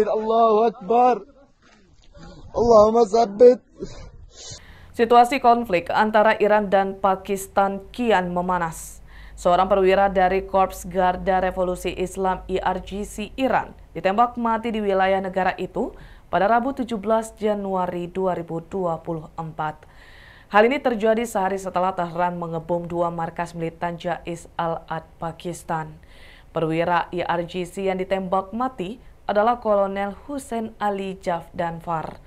Allahu Akbar. Allahumma Situasi konflik antara Iran dan Pakistan kian memanas. Seorang perwira dari Korps Garda Revolusi Islam IRGC Iran ditembak mati di wilayah negara itu pada Rabu 17 Januari 2024. Hal ini terjadi sehari setelah Tehran mengebom dua markas militan Jais al-Ad Pakistan. Perwira IRGC yang ditembak mati adalah Kolonel Hussein Ali Jafdan Far.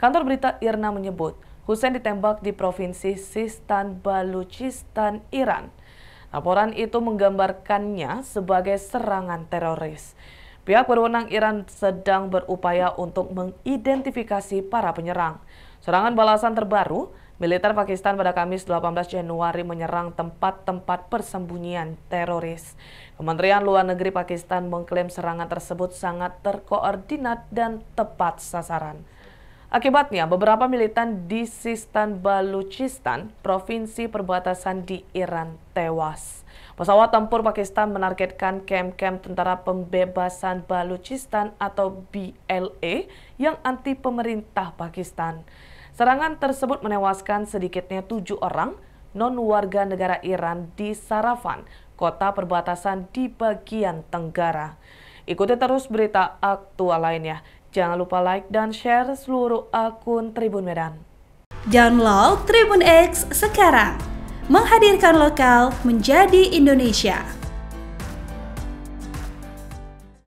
Kantor berita IRNA menyebut, Hussein ditembak di Provinsi Sistan, Baluchistan, Iran. Laporan itu menggambarkannya sebagai serangan teroris. Pihak berwenang Iran sedang berupaya untuk mengidentifikasi para penyerang. Serangan balasan terbaru Militer Pakistan pada Kamis 18 Januari menyerang tempat-tempat persembunyian teroris. Kementerian Luar Negeri Pakistan mengklaim serangan tersebut sangat terkoordinat dan tepat sasaran. Akibatnya, beberapa militan di Sistan Baluchistan, provinsi perbatasan di Iran, tewas. Pesawat tempur Pakistan menargetkan kem-kem Tentara Pembebasan Baluchistan atau BLA yang anti pemerintah Pakistan. Serangan tersebut menewaskan sedikitnya tujuh orang non warga negara Iran di Sarafan, kota perbatasan di bagian tenggara. Ikuti terus berita aktual lainnya. Jangan lupa like dan share seluruh akun Tribun Medan. Download Tribun X sekarang. Menghadirkan lokal menjadi Indonesia.